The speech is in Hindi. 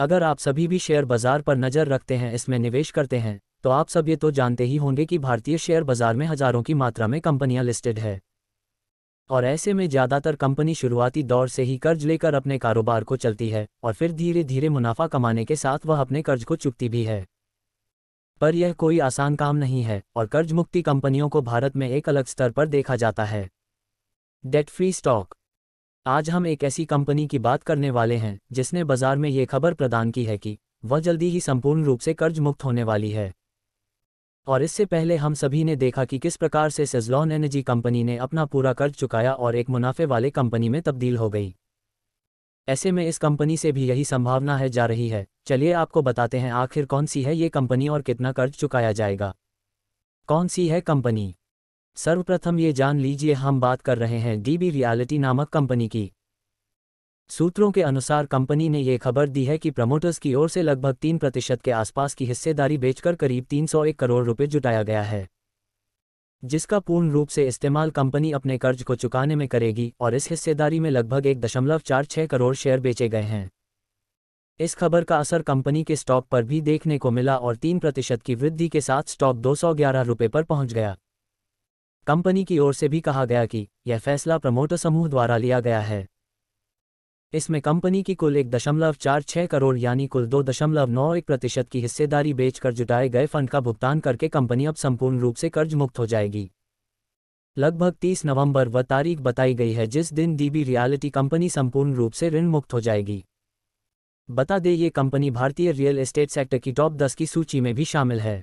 अगर आप सभी भी शेयर बाजार पर नज़र रखते हैं इसमें निवेश करते हैं तो आप सब ये तो जानते ही होंगे कि भारतीय शेयर बाजार में हजारों की मात्रा में कंपनियां लिस्टेड है और ऐसे में ज़्यादातर कंपनी शुरुआती दौर से ही कर्ज लेकर अपने कारोबार को चलती है और फिर धीरे धीरे मुनाफा कमाने के साथ वह अपने कर्ज को चुकती भी है पर यह कोई आसान काम नहीं है और कर्ज मुक्ति कंपनियों को भारत में एक अलग स्तर पर देखा जाता है डेट फ्री स्टॉक आज हम एक ऐसी कंपनी की बात करने वाले हैं जिसने बाजार में ये खबर प्रदान की है कि वह जल्दी ही संपूर्ण रूप से कर्ज मुक्त होने वाली है और इससे पहले हम सभी ने देखा कि किस प्रकार से सेजलॉन एनर्जी कंपनी ने अपना पूरा कर्ज चुकाया और एक मुनाफे वाले कंपनी में तब्दील हो गई ऐसे में इस कंपनी से भी यही संभावना है जा रही है चलिए आपको बताते हैं आखिर कौन सी है ये कंपनी और कितना कर्ज चुकाया जाएगा कौन सी है कंपनी सर्वप्रथम ये जान लीजिए हम बात कर रहे हैं डीबी रियलिटी नामक कंपनी की सूत्रों के अनुसार कंपनी ने ये खबर दी है कि प्रमोटर्स की ओर से लगभग तीन प्रतिशत के आसपास की हिस्सेदारी बेचकर करीब 301 करोड़ रुपए जुटाया गया है जिसका पूर्ण रूप से इस्तेमाल कंपनी अपने कर्ज को चुकाने में करेगी और इस हिस्सेदारी में लगभग एक दशमलव चार करोड़ शेयर बेचे गए हैं इस खबर का असर कंपनी के स्टॉक पर भी देखने को मिला और तीन प्रतिशत की वृद्धि के साथ स्टॉक दो सौ ग्यारह रुपये पर पहुंच गया कंपनी की ओर से भी कहा गया कि यह फैसला प्रमोटर समूह द्वारा लिया गया है इसमें कंपनी की कुल एक दशमलव चार छह करोड़ यानी कुल दो दशमलव नौ एक प्रतिशत की हिस्सेदारी बेचकर जुटाए गए फंड का भुगतान करके कंपनी अब संपूर्ण रूप से कर्ज मुक्त हो जाएगी लगभग 30 नवंबर व तारीख बताई गई है जिस दिन डीबी रियलिटी कंपनी संपूर्ण रूप से ऋण मुक्त हो जाएगी बता दें ये कंपनी भारतीय रियल एस्टेट सेक्टर की टॉप 10 की सूची में भी शामिल है